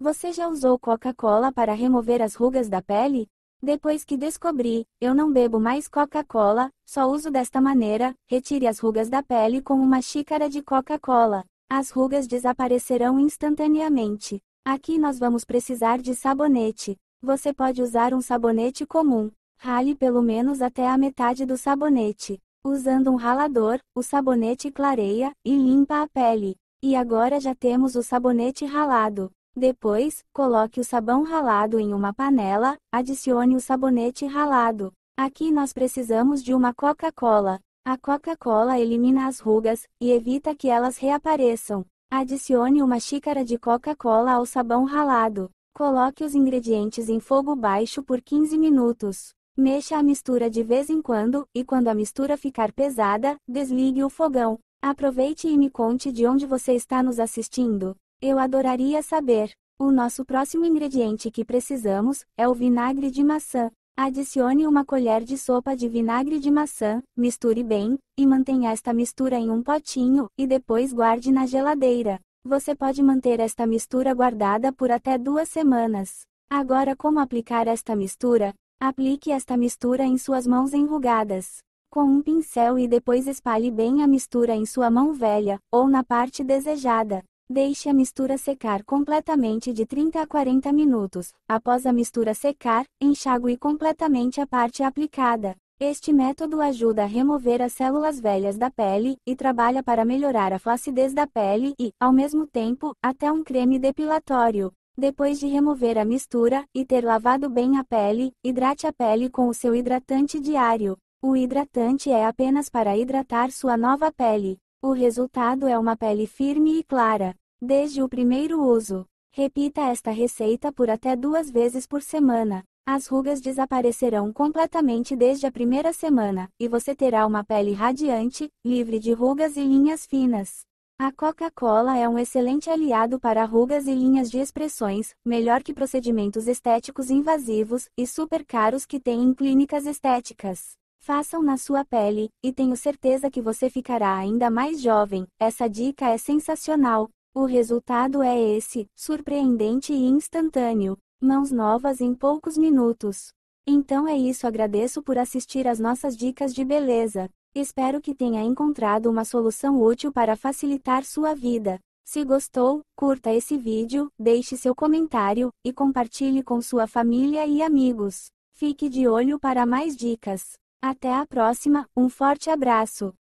Você já usou Coca-Cola para remover as rugas da pele? Depois que descobri, eu não bebo mais Coca-Cola, só uso desta maneira: retire as rugas da pele com uma xícara de Coca-Cola. As rugas desaparecerão instantaneamente. Aqui nós vamos precisar de sabonete. Você pode usar um sabonete comum. Rale pelo menos até a metade do sabonete. Usando um ralador, o sabonete clareia e limpa a pele. E agora já temos o sabonete ralado. Depois, coloque o sabão ralado em uma panela, adicione o sabonete ralado. Aqui nós precisamos de uma Coca-Cola. A Coca-Cola elimina as rugas e evita que elas reapareçam. Adicione uma xícara de Coca-Cola ao sabão ralado. Coloque os ingredientes em fogo baixo por 15 minutos. Mexa a mistura de vez em quando e quando a mistura ficar pesada, desligue o fogão. Aproveite e me conte de onde você está nos assistindo. Eu adoraria saber. O nosso próximo ingrediente que precisamos é o vinagre de maçã. Adicione uma colher de sopa de vinagre de maçã, misture bem e mantenha esta mistura em um potinho e depois guarde na geladeira. Você pode manter esta mistura guardada por até duas semanas. Agora, como aplicar esta mistura? Aplique esta mistura em suas mãos enrugadas. Com um pincel e depois espalhe bem a mistura em sua mão velha ou na parte desejada. Deixe a mistura secar completamente de 30 a 40 minutos. Após a mistura secar, enxague completamente a parte aplicada. Este método ajuda a remover as células velhas da pele e trabalha para melhorar a flacidez da pele e, ao mesmo tempo, até um creme depilatório. Depois de remover a mistura e ter lavado bem a pele, hidrate a pele com o seu hidratante diário. O hidratante é apenas para hidratar sua nova pele. O resultado é uma pele firme e clara. Desde o primeiro uso, repita esta receita por até duas vezes por semana. As rugas desaparecerão completamente desde a primeira semana, e você terá uma pele radiante, livre de rugas e linhas finas. A Coca-Cola é um excelente aliado para rugas e linhas de expressões, melhor que procedimentos estéticos invasivos e super caros que tem em clínicas estéticas. Façam na sua pele, e tenho certeza que você ficará ainda mais jovem. Essa dica é sensacional. O resultado é esse, surpreendente e instantâneo. Mãos novas em poucos minutos. Então é isso, agradeço por assistir às nossas dicas de beleza. Espero que tenha encontrado uma solução útil para facilitar sua vida. Se gostou, curta esse vídeo, deixe seu comentário e compartilhe com sua família e amigos. Fique de olho para mais dicas. Até a próxima, um forte abraço!